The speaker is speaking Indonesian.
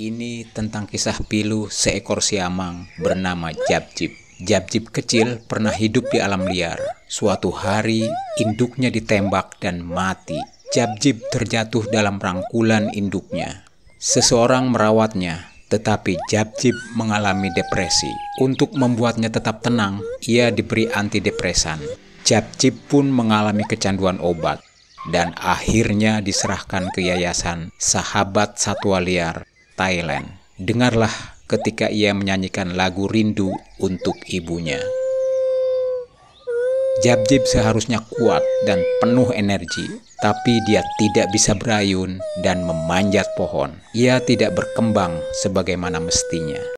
ini tentang kisah pilu seekor siamang bernama Jabjib. Jabjib kecil pernah hidup di alam liar. Suatu hari, induknya ditembak dan mati. Jabjib terjatuh dalam rangkulan induknya. Seseorang merawatnya, tetapi Jabjib mengalami depresi. Untuk membuatnya tetap tenang, ia diberi antidepresan. Jabjib pun mengalami kecanduan obat dan akhirnya diserahkan ke yayasan Sahabat Satwa Liar Thailand. Dengarlah ketika ia menyanyikan lagu rindu untuk ibunya. Jabjib seharusnya kuat dan penuh energi, tapi dia tidak bisa berayun dan memanjat pohon. Ia tidak berkembang sebagaimana mestinya.